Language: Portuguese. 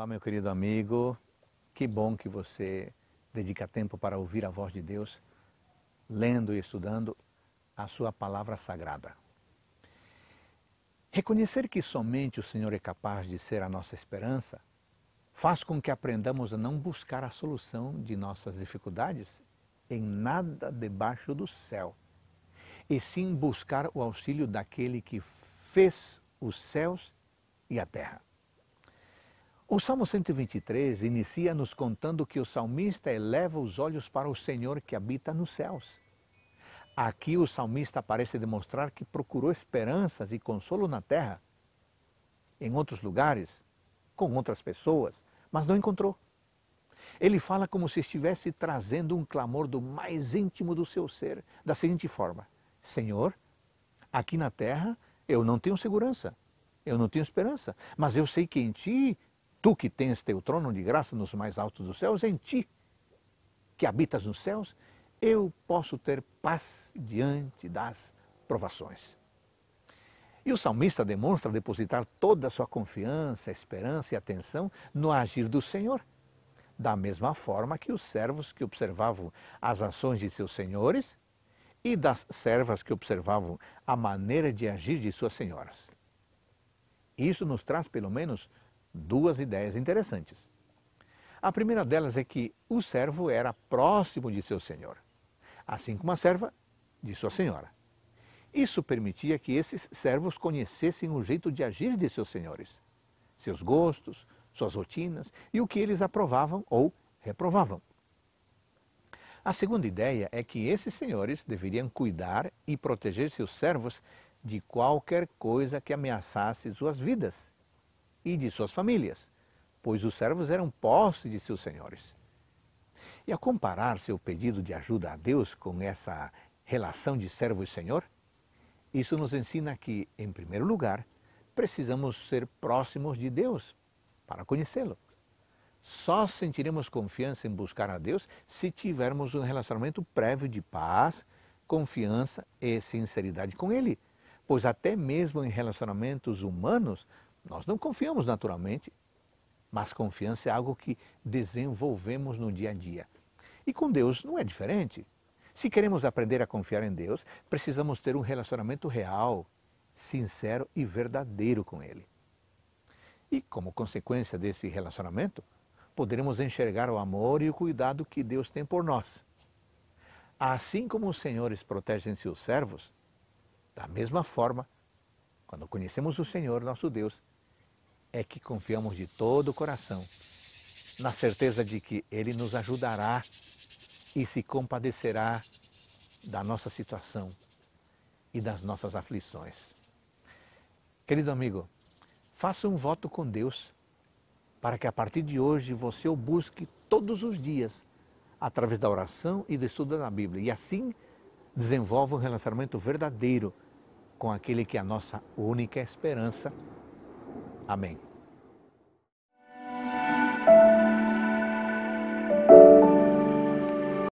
Olá, meu querido amigo. Que bom que você dedica tempo para ouvir a voz de Deus, lendo e estudando a sua palavra sagrada. Reconhecer que somente o Senhor é capaz de ser a nossa esperança faz com que aprendamos a não buscar a solução de nossas dificuldades em nada debaixo do céu, e sim buscar o auxílio daquele que fez os céus e a terra. O Salmo 123 inicia nos contando que o salmista eleva os olhos para o Senhor que habita nos céus. Aqui o salmista parece demonstrar que procurou esperanças e consolo na terra, em outros lugares, com outras pessoas, mas não encontrou. Ele fala como se estivesse trazendo um clamor do mais íntimo do seu ser, da seguinte forma: Senhor, aqui na terra eu não tenho segurança, eu não tenho esperança, mas eu sei que em ti Tu que tens teu trono de graça nos mais altos dos céus, em ti que habitas nos céus, eu posso ter paz diante das provações. E o salmista demonstra depositar toda a sua confiança, esperança e atenção no agir do Senhor. Da mesma forma que os servos que observavam as ações de seus senhores e das servas que observavam a maneira de agir de suas senhoras. Isso nos traz, pelo menos, duas ideias interessantes. A primeira delas é que o servo era próximo de seu senhor, assim como a serva de sua senhora. Isso permitia que esses servos conhecessem o jeito de agir de seus senhores, seus gostos, suas rotinas e o que eles aprovavam ou reprovavam. A segunda ideia é que esses senhores deveriam cuidar e proteger seus servos de qualquer coisa que ameaçasse suas vidas e de suas famílias, pois os servos eram posse de seus senhores. E a comparar seu pedido de ajuda a Deus com essa relação de servo e senhor, isso nos ensina que, em primeiro lugar, precisamos ser próximos de Deus para conhecê-lo. Só sentiremos confiança em buscar a Deus se tivermos um relacionamento prévio de paz, confiança e sinceridade com Ele. Pois até mesmo em relacionamentos humanos, nós não confiamos naturalmente, mas confiança é algo que desenvolvemos no dia a dia. E com Deus não é diferente. Se queremos aprender a confiar em Deus, precisamos ter um relacionamento real, sincero e verdadeiro com Ele. E como consequência desse relacionamento, poderemos enxergar o amor e o cuidado que Deus tem por nós. Assim como os senhores protegem seus servos, da mesma forma, quando conhecemos o Senhor, nosso Deus, é que confiamos de todo o coração, na certeza de que Ele nos ajudará e se compadecerá da nossa situação e das nossas aflições. Querido amigo, faça um voto com Deus para que a partir de hoje você o busque todos os dias através da oração e do estudo da Bíblia e assim desenvolva um relacionamento verdadeiro com aquele que é a nossa única esperança Amém.